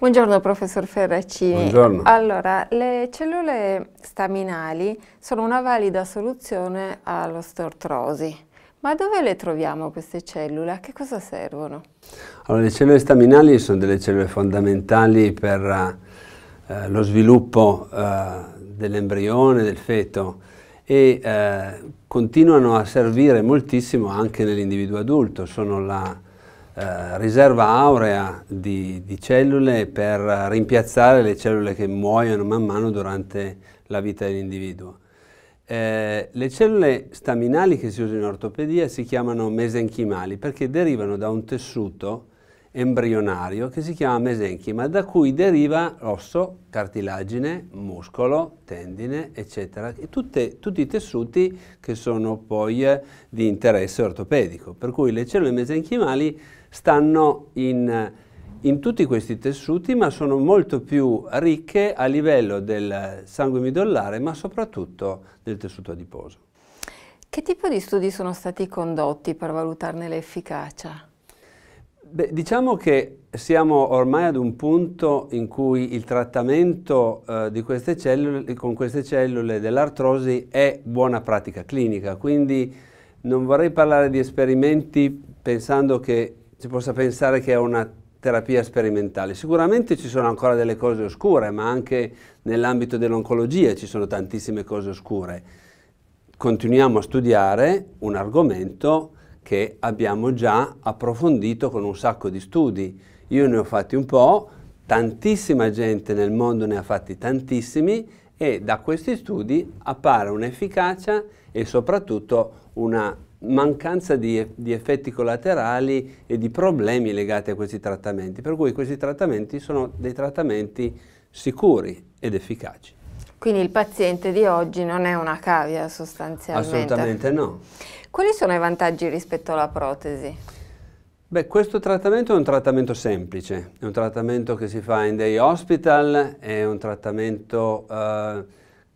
Buongiorno professor Ferracini. Buongiorno. Allora, le cellule staminali sono una valida soluzione all'osteoartrosi. Ma dove le troviamo queste cellule? A che cosa servono? Allora, le cellule staminali sono delle cellule fondamentali per eh, lo sviluppo eh, dell'embrione, del feto e eh, continuano a servire moltissimo anche nell'individuo adulto, sono la eh, riserva aurea di, di, cellule per rimpiazzare le cellule che muoiono man mano durante la vita dell'individuo. Eh, le cellule staminali che si usano in ortopedia si chiamano mesenchimali perché derivano da un tessuto embrionario che si chiama mesenchima, da cui deriva osso, cartilagine, muscolo, tendine, eccetera, tutte, tutti i tessuti che sono poi eh, di interesse ortopedico. Per cui le cellule mesenchimali stanno in, in tutti questi tessuti, ma sono molto più ricche a livello del sangue midollare, ma soprattutto del tessuto adiposo. Che tipo di studi sono stati condotti per valutarne l'efficacia? Beh, diciamo che siamo ormai ad un punto in cui il trattamento eh, queste cellule, con queste cellule dell'artrosi è buona pratica clinica, quindi non vorrei parlare di esperimenti pensando che si possa pensare che è una terapia sperimentale. Sicuramente ci sono ancora delle cose oscure, ma anche nell'ambito dell'oncologia ci sono tantissime cose oscure. Continuiamo a studiare un argomento che abbiamo già approfondito con un sacco di studi. Io ne ho fatti un po', tantissima gente nel mondo ne ha fatti tantissimi e da questi studi appare un'efficacia e soprattutto una mancanza di, di, effetti collaterali e di problemi legati a questi trattamenti, per cui questi trattamenti sono dei trattamenti sicuri ed efficaci. Quindi il paziente di oggi non è una cavia sostanzialmente. Assolutamente no. Quali sono i vantaggi rispetto alla protesi? Beh, questo trattamento è un trattamento semplice, è un trattamento che si fa in dei hospital, è un trattamento eh,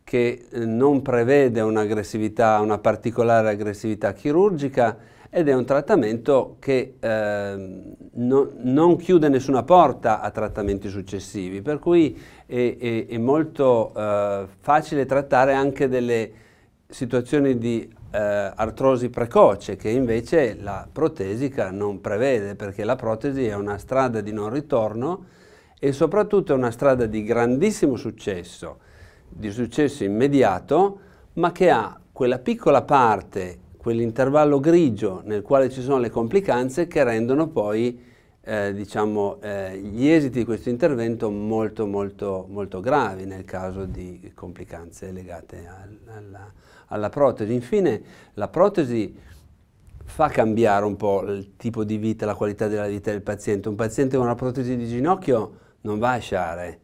che non prevede un'aggressività, una particolare aggressività chirurgica, ed è un trattamento che eh, no, non chiude nessuna porta a trattamenti successivi, per cui è, è, è molto eh, facile trattare anche delle situazioni di eh, artrosi precoce che invece la protesica non prevede perché la protesi è una strada di non ritorno e soprattutto è una strada di grandissimo successo, di successo immediato, ma che ha quella piccola parte quell'intervallo grigio nel quale ci sono le complicanze che rendono poi eh, diciamo, eh, gli esiti di questo intervento molto, molto, molto gravi nel caso di complicanze legate al, alla, alla, protesi. Infine la protesi fa cambiare un po' il tipo di vita, la qualità della vita del paziente. Un paziente con una protesi di ginocchio non va a sciare,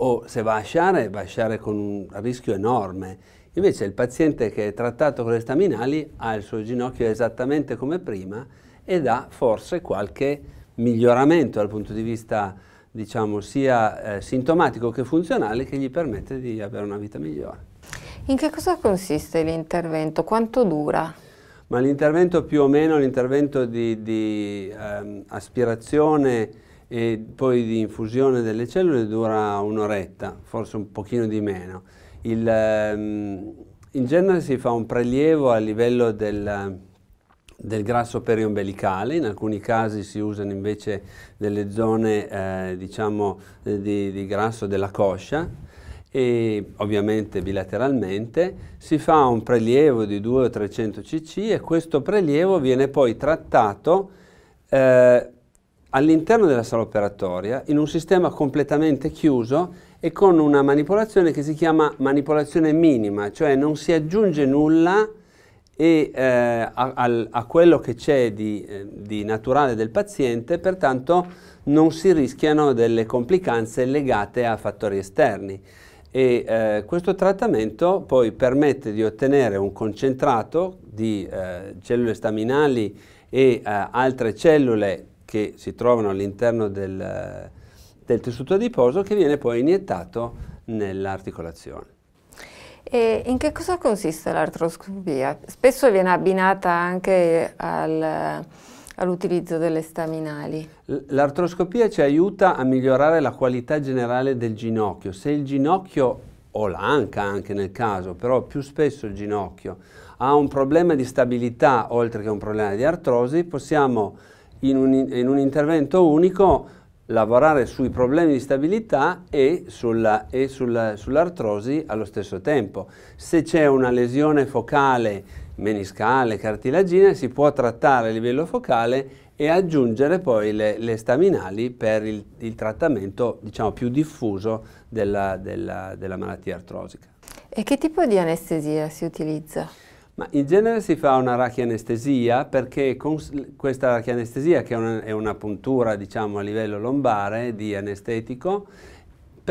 o se va a sciare, va a sciare con un rischio enorme. Invece il paziente che è trattato con le staminali ha il suo ginocchio esattamente come prima ed ha forse qualche miglioramento dal punto di vista diciamo, sia eh, sintomatico che funzionale che gli permette di avere una vita migliore. In che cosa consiste l'intervento? Quanto dura? Ma l'intervento più o meno, l'intervento di, di ehm, aspirazione e poi di infusione delle cellule dura un'oretta, forse un pochino di meno. Il, ehm, in genere si fa un prelievo a livello del, del grasso periombelicale, in alcuni casi si usano invece delle zone eh, diciamo, eh, di, di grasso della coscia, e ovviamente bilateralmente, si fa un prelievo di 200 o 300 cc e questo prelievo viene poi trattato eh, all'interno della sala operatoria in un sistema completamente chiuso e con una manipolazione che si chiama manipolazione minima, cioè non si aggiunge nulla e, eh, a, a, quello che c'è di, eh, di, naturale del paziente, pertanto non si rischiano delle complicanze legate a fattori esterni. E, eh, questo trattamento poi permette di ottenere un concentrato di eh, cellule staminali e eh, altre cellule che si trovano all'interno del, del tessuto adiposo che viene poi iniettato nell'articolazione. E in che cosa consiste l'artroscopia? Spesso viene abbinata anche al, all'utilizzo delle staminali. L'artroscopia ci aiuta a migliorare la qualità generale del ginocchio. Se il ginocchio, o l'anca anche nel caso, però più spesso il ginocchio, ha un problema di stabilità oltre che un problema di artrosi, possiamo in un, in un intervento unico lavorare sui problemi di stabilità e, sull'artrosi allo stesso tempo. Se c'è una lesione focale, meniscale, cartilagine, si può trattare a livello focale e aggiungere poi le, le staminali per il, il trattamento diciamo, più diffuso della, della, della malattia artrosica. E che tipo di anestesia si utilizza? Ma in genere si fa una rachianestesia perché questa rachianestesia, che è una, è una puntura diciamo, a livello lombare di anestetico,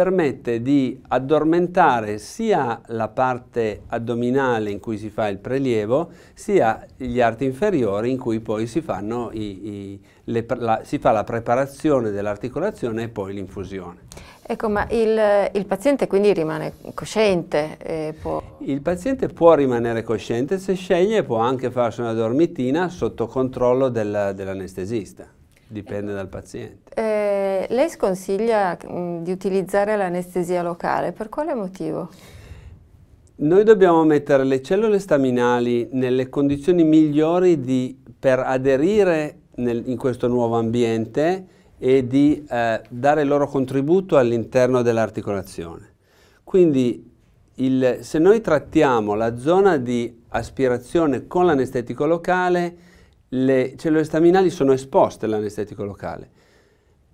permette di addormentare sia la parte addominale in cui si fa il prelievo, sia gli arti inferiori in cui poi si, i, i, le, la, si fa la preparazione dell'articolazione e poi l'infusione. Ecco, ma il, il, paziente quindi rimane cosciente? Eh, può... Il paziente può rimanere cosciente se sceglie, può anche farsi una dormitina sotto controllo del, dell'anestesista, dipende eh. dal paziente. Eh lei sconsiglia mh, mm, di utilizzare l'anestesia locale, per quale motivo? Noi dobbiamo mettere le cellule staminali nelle condizioni migliori di, per aderire nel, in questo nuovo ambiente e di eh, dare il loro contributo all'interno dell'articolazione. Quindi il, se noi trattiamo la zona di aspirazione con l'anestetico locale, le cellule staminali sono esposte all'anestetico locale.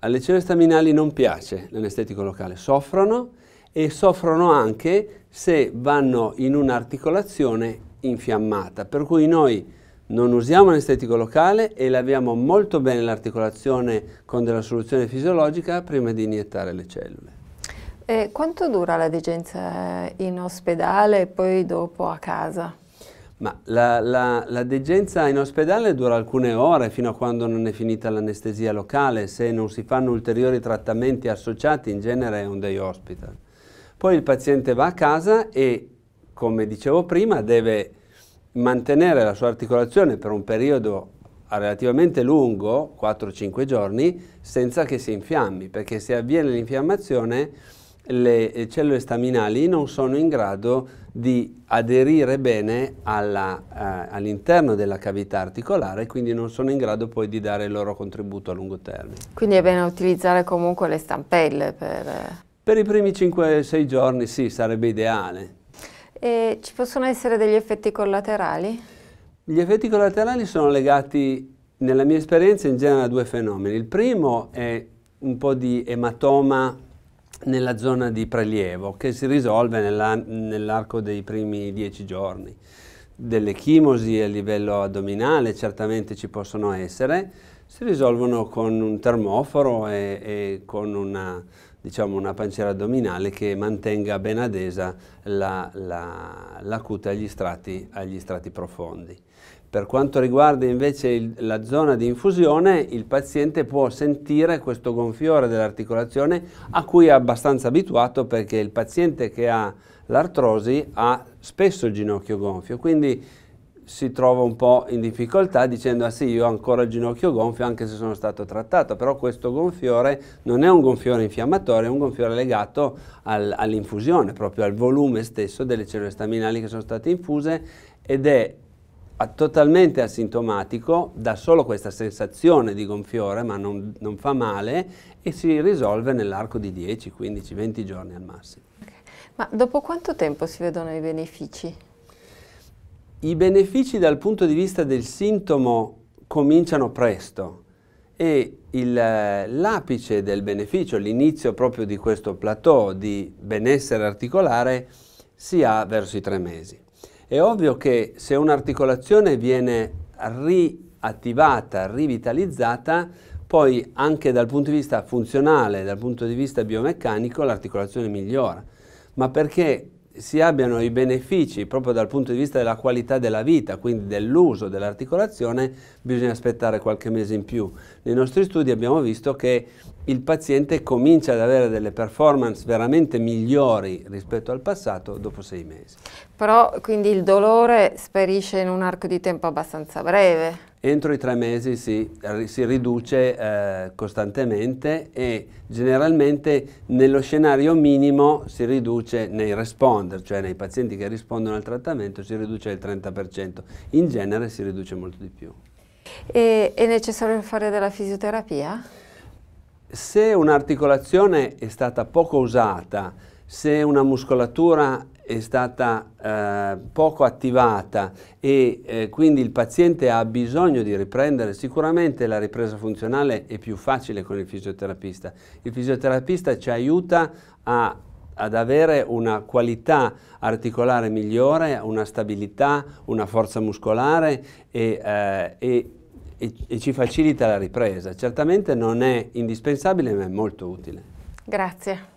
Alle cellule staminali non piace l'anestetico locale, soffrono e soffrono anche se vanno in un'articolazione infiammata, per cui noi non usiamo l'anestetico locale e laviamo molto bene l'articolazione con della soluzione fisiologica prima di iniettare le cellule. E eh, quanto dura la degenza eh, in ospedale e poi dopo a casa? Ma la, la, la, degenza in ospedale dura alcune ore fino a quando non è finita l'anestesia locale, se non si fanno ulteriori trattamenti associati in genere è un day hospital. Poi il paziente va a casa e, come dicevo prima, deve mantenere la sua articolazione per un periodo relativamente lungo, 4-5 giorni, senza che si infiammi, perché se avviene l'infiammazione le cellule staminali non sono in grado di aderire bene eh, all'interno della cavità articolare, quindi non sono in grado poi di dare il loro contributo a lungo termine. Quindi è bene utilizzare comunque le stampelle per... Per i primi 5-6 giorni sì, sarebbe ideale. E ci possono essere degli effetti collaterali? Gli effetti collaterali sono legati, nella mia esperienza, in genere a due fenomeni. Il primo è un po' di ematoma nella zona di prelievo che si risolve nell'arco dei primi dieci giorni. Delle chimosi a livello addominale certamente ci possono essere, si risolvono con un termoforo e, e con una, diciamo, una, panciera addominale che mantenga ben adesa la, la, la cuta agli strati, agli strati profondi. Per quanto riguarda invece il, la zona di infusione, il paziente può sentire questo gonfiore dell'articolazione a cui è abbastanza abituato perché il paziente che ha l'artrosi ha spesso il ginocchio gonfio, quindi si trova un po' in difficoltà dicendo ah sì io ho ancora il ginocchio gonfio anche se sono stato trattato, però questo gonfiore non è un gonfiore infiammatorio, è un gonfiore legato al, all'infusione, proprio al volume stesso delle cellule staminali che sono state infuse ed è totalmente asintomatico, dà solo questa sensazione di gonfiore, ma non, non fa male, e si risolve nell'arco di 10, 15, 20 giorni al massimo. Ma dopo quanto tempo si vedono i benefici? I benefici dal punto di vista del sintomo cominciano presto e eh, l'apice del beneficio, l'inizio proprio di questo plateau di benessere articolare si ha verso i tre mesi. È ovvio che se un'articolazione viene riattivata, rivitalizzata, poi anche dal punto di vista funzionale, dal punto di vista biomeccanico, l'articolazione migliora. Ma perché si abbiano i benefici proprio dal punto di vista della qualità della vita, quindi dell'uso dell'articolazione, bisogna aspettare qualche mese in più. Nei nostri studi abbiamo visto che il paziente comincia ad avere delle performance veramente migliori rispetto al passato dopo sei mesi. Però quindi il dolore sparisce in un arco di tempo abbastanza breve? Entro i tre mesi si, si riduce eh, costantemente e generalmente nello scenario minimo si riduce nei responder, cioè nei pazienti che rispondono al trattamento si riduce il 30%, in genere si riduce molto di più. E, è necessario fare della fisioterapia? Se un'articolazione è stata poco usata, se una muscolatura è stata eh, poco attivata e eh, quindi il paziente ha bisogno di riprendere, sicuramente la ripresa funzionale è più facile con il fisioterapista. Il fisioterapista ci aiuta a ad avere una qualità articolare migliore, una stabilità, una forza muscolare e, eh, e e, e ci facilita la ripresa. Certamente non è indispensabile ma è molto utile. Grazie.